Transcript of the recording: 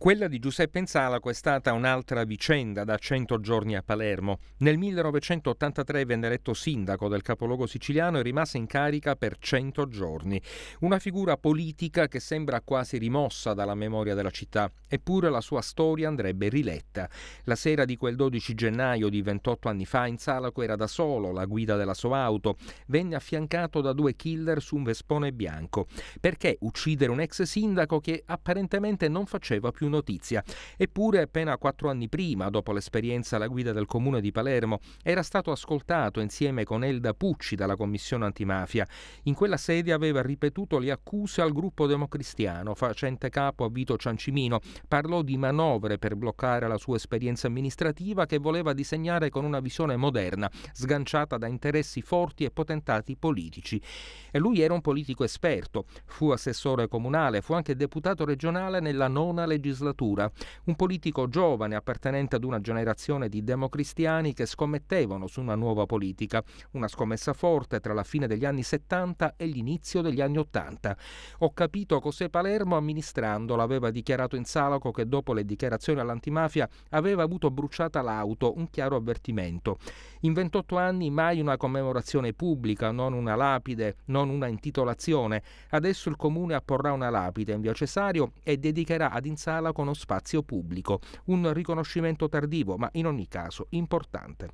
Quella di Giuseppe Insalaco è stata un'altra vicenda da 100 giorni a Palermo. Nel 1983 venne eletto sindaco del capoluogo siciliano e rimase in carica per 100 giorni. Una figura politica che sembra quasi rimossa dalla memoria della città, eppure la sua storia andrebbe riletta. La sera di quel 12 gennaio di 28 anni fa Insalaco era da solo, la guida della sua auto, venne affiancato da due killer su un vespone bianco. Perché uccidere un ex sindaco che apparentemente non faceva più notizia. Eppure, appena quattro anni prima, dopo l'esperienza alla guida del comune di Palermo, era stato ascoltato insieme con Elda Pucci dalla commissione antimafia. In quella sede aveva ripetuto le accuse al gruppo democristiano, facente capo a Vito Ciancimino. Parlò di manovre per bloccare la sua esperienza amministrativa che voleva disegnare con una visione moderna, sganciata da interessi forti e potentati politici. E lui era un politico esperto, fu assessore comunale, fu anche deputato regionale nella nona legislatura legislatura, un politico giovane appartenente ad una generazione di democristiani che scommettevano su una nuova politica, una scommessa forte tra la fine degli anni 70 e l'inizio degli anni 80. Ho capito cos'è Palermo amministrandola, aveva dichiarato in Salaco che dopo le dichiarazioni all'antimafia aveva avuto bruciata l'auto, un chiaro avvertimento. In 28 anni mai una commemorazione pubblica, non una lapide, non una intitolazione. Adesso il comune apporrà una lapide in via Cesario e dedicherà ad Insala dialogo spazio pubblico, un riconoscimento tardivo ma in ogni caso importante.